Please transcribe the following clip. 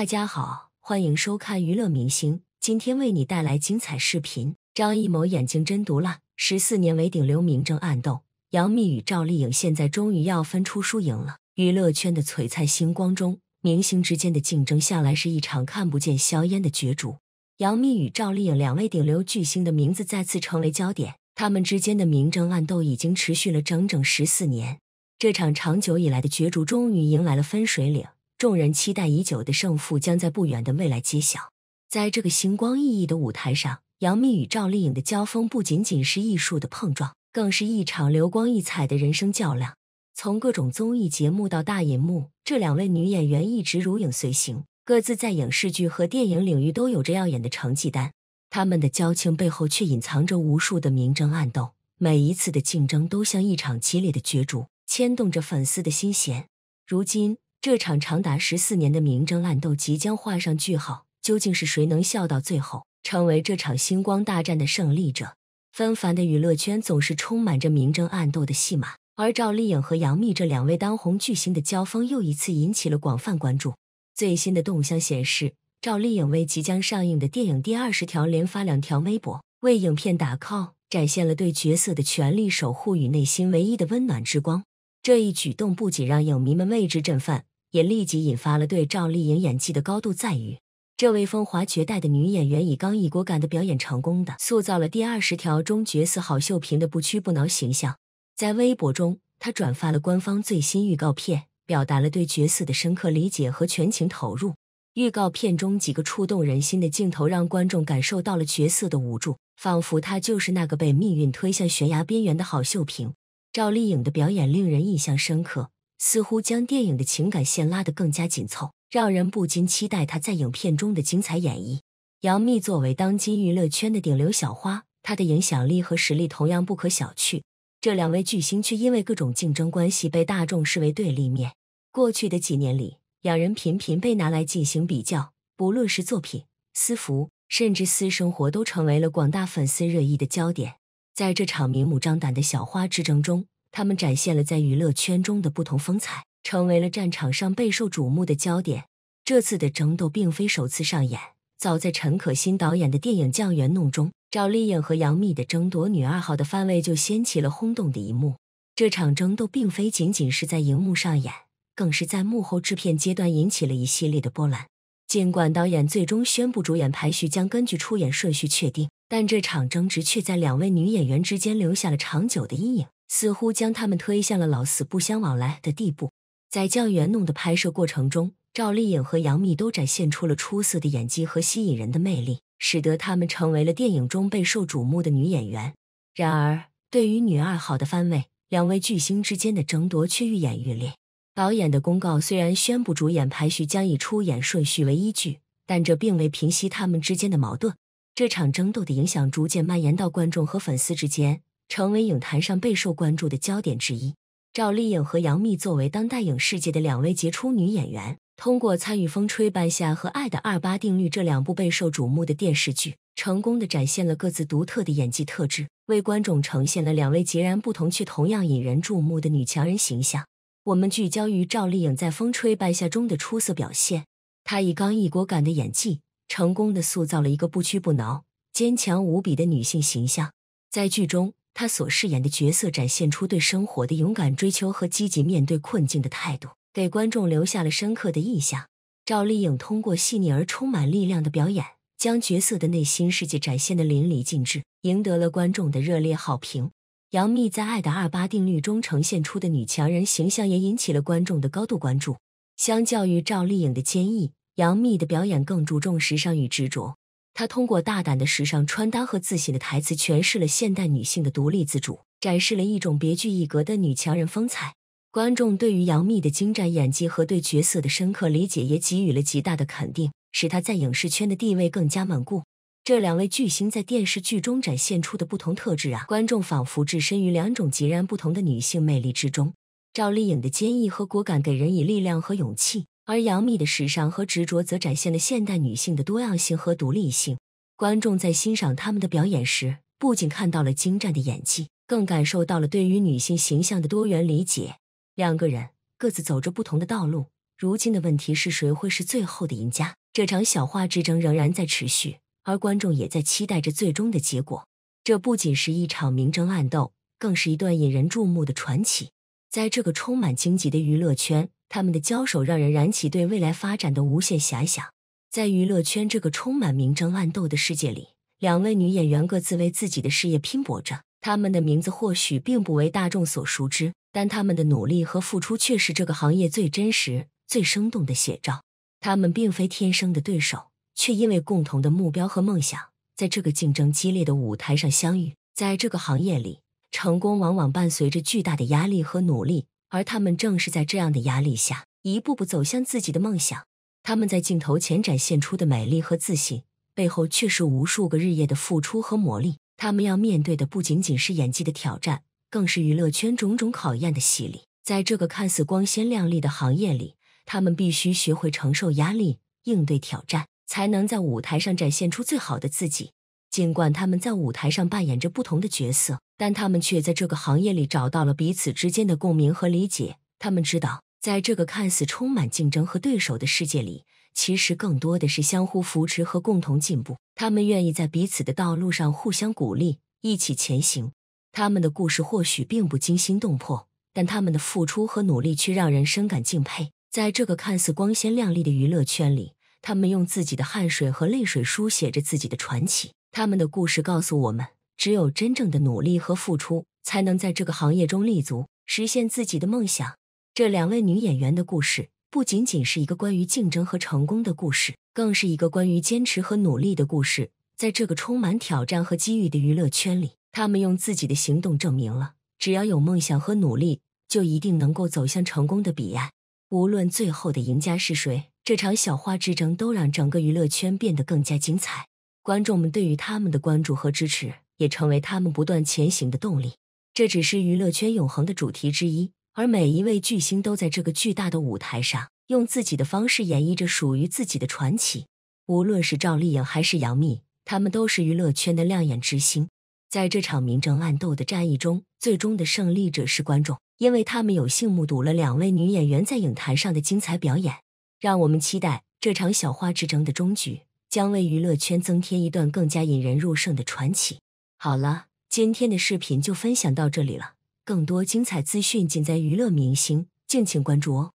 大家好，欢迎收看娱乐明星，今天为你带来精彩视频。张艺谋眼睛真毒辣，十四年为顶流明争暗斗。杨幂与赵丽颖现在终于要分出输赢了。娱乐圈的璀璨星光中，明星之间的竞争向来是一场看不见硝烟的角逐。杨幂与赵丽颖两位顶流巨星的名字再次成为焦点，他们之间的明争暗斗已经持续了整整十四年。这场长久以来的角逐终于迎来了分水岭。众人期待已久的胜负将在不远的未来揭晓。在这个星光熠熠的舞台上，杨幂与赵丽颖的交锋不仅仅是艺术的碰撞，更是一场流光溢彩的人生较量。从各种综艺节目到大银幕，这两位女演员一直如影随形，各自在影视剧和电影领域都有着耀眼的成绩单。他们的交情背后却隐藏着无数的明争暗斗，每一次的竞争都像一场激烈的角逐，牵动着粉丝的心弦。如今，这场长达十四年的明争暗斗即将画上句号，究竟是谁能笑到最后，成为这场星光大战的胜利者？纷繁的娱乐圈总是充满着明争暗斗的戏码，而赵丽颖和杨幂这两位当红巨星的交锋又一次引起了广泛关注。最新的动向显示，赵丽颖为即将上映的电影《第二十条》连发两条微博，为影片打 call，展现了对角色的全力守护与内心唯一的温暖之光。这一举动不仅让影迷们为之振奋。也立即引发了对赵丽颖演技的高度赞誉。这位风华绝代的女演员以刚毅果敢的表演成功的塑造了第二十条中角色郝秀萍的不屈不挠形象。在微博中，她转发了官方最新预告片，表达了对角色的深刻理解和全情投入。预告片中几个触动人心的镜头让观众感受到了角色的无助，仿佛她就是那个被命运推向悬崖边缘的郝秀萍。赵丽颖的表演令人印象深刻。似乎将电影的情感线拉得更加紧凑，让人不禁期待他在影片中的精彩演绎。杨幂作为当今娱乐圈的顶流小花，她的影响力和实力同样不可小觑。这两位巨星却因为各种竞争关系被大众视为对立面。过去的几年里，两人频频被拿来进行比较，不论是作品、私服，甚至私生活，都成为了广大粉丝热议的焦点。在这场明目张胆的小花之争中。他们展现了在娱乐圈中的不同风采，成为了战场上备受瞩目的焦点。这次的争斗并非首次上演，早在陈可辛导演的电影《降元弄》中，赵丽颖和杨幂的争夺女二号的番位就掀起了轰动的一幕。这场争斗并非仅仅是在荧幕上演，更是在幕后制片阶段引起了一系列的波澜。尽管导演最终宣布主演排序将根据出演顺序确定，但这场争执却在两位女演员之间留下了长久的阴影。似乎将他们推向了老死不相往来的地步。在《降元弄》的拍摄过程中，赵丽颖和杨幂都展现出了出色的演技和吸引人的魅力，使得他们成为了电影中备受瞩目的女演员。然而，对于女二号的番位，两位巨星之间的争夺却愈演愈烈。导演的公告虽然宣布主演排序将以出演顺序为依据，但这并未平息他们之间的矛盾。这场争斗的影响逐渐蔓延到观众和粉丝之间。成为影坛上备受关注的焦点之一。赵丽颖和杨幂作为当代影世界的两位杰出女演员，通过参与《风吹半夏》和《爱的二八定律》这两部备受瞩目的电视剧，成功的展现了各自独特的演技特质，为观众呈现了两位截然不同却同样引人注目的女强人形象。我们聚焦于赵丽颖在《风吹半夏》中的出色表现，她以刚毅果敢的演技，成功的塑造了一个不屈不挠、坚强无比的女性形象，在剧中。她所饰演的角色展现出对生活的勇敢追求和积极面对困境的态度，给观众留下了深刻的印象。赵丽颖通过细腻而充满力量的表演，将角色的内心世界展现得淋漓尽致，赢得了观众的热烈好评。杨幂在《爱的二八定律》中呈现出的女强人形象也引起了观众的高度关注。相较于赵丽颖的坚毅，杨幂的表演更注重时尚与执着。她通过大胆的时尚穿搭和自信的台词，诠释了现代女性的独立自主，展示了一种别具一格的女强人风采。观众对于杨幂的精湛演技和对角色的深刻理解，也给予了极大的肯定，使她在影视圈的地位更加稳固。这两位巨星在电视剧中展现出的不同特质啊，观众仿佛置身于两种截然不同的女性魅力之中。赵丽颖的坚毅和果敢，给人以力量和勇气。而杨幂的时尚和执着，则展现了现代女性的多样性和独立性。观众在欣赏他们的表演时，不仅看到了精湛的演技，更感受到了对于女性形象的多元理解。两个人各自走着不同的道路，如今的问题是谁会是最后的赢家？这场小花之争仍然在持续，而观众也在期待着最终的结果。这不仅是一场明争暗斗，更是一段引人注目的传奇。在这个充满荆棘的娱乐圈，他们的交手让人燃起对未来发展的无限遐想。在娱乐圈这个充满明争暗斗的世界里，两位女演员各自为自己的事业拼搏着。他们的名字或许并不为大众所熟知，但他们的努力和付出却是这个行业最真实、最生动的写照。他们并非天生的对手，却因为共同的目标和梦想，在这个竞争激烈的舞台上相遇。在这个行业里，成功往往伴随着巨大的压力和努力。而他们正是在这样的压力下，一步步走向自己的梦想。他们在镜头前展现出的美丽和自信，背后却是无数个日夜的付出和磨砺。他们要面对的不仅仅是演技的挑战，更是娱乐圈种种考验的洗礼。在这个看似光鲜亮丽的行业里，他们必须学会承受压力、应对挑战，才能在舞台上展现出最好的自己。尽管他们在舞台上扮演着不同的角色，但他们却在这个行业里找到了彼此之间的共鸣和理解。他们知道，在这个看似充满竞争和对手的世界里，其实更多的是相互扶持和共同进步。他们愿意在彼此的道路上互相鼓励，一起前行。他们的故事或许并不惊心动魄，但他们的付出和努力却让人深感敬佩。在这个看似光鲜亮丽的娱乐圈里，他们用自己的汗水和泪水书写着自己的传奇。他们的故事告诉我们，只有真正的努力和付出，才能在这个行业中立足，实现自己的梦想。这两位女演员的故事，不仅仅是一个关于竞争和成功的故事，更是一个关于坚持和努力的故事。在这个充满挑战和机遇的娱乐圈里，他们用自己的行动证明了，只要有梦想和努力，就一定能够走向成功的彼岸。无论最后的赢家是谁，这场小花之争都让整个娱乐圈变得更加精彩。观众们对于他们的关注和支持，也成为他们不断前行的动力。这只是娱乐圈永恒的主题之一，而每一位巨星都在这个巨大的舞台上，用自己的方式演绎着属于自己的传奇。无论是赵丽颖还是杨幂，他们都是娱乐圈的亮眼之星。在这场明争暗斗的战役中，最终的胜利者是观众，因为他们有幸目睹了两位女演员在影坛上的精彩表演。让我们期待这场小花之争的终局。将为娱乐圈增添一段更加引人入胜的传奇。好了，今天的视频就分享到这里了，更多精彩资讯尽在娱乐明星，敬请关注哦。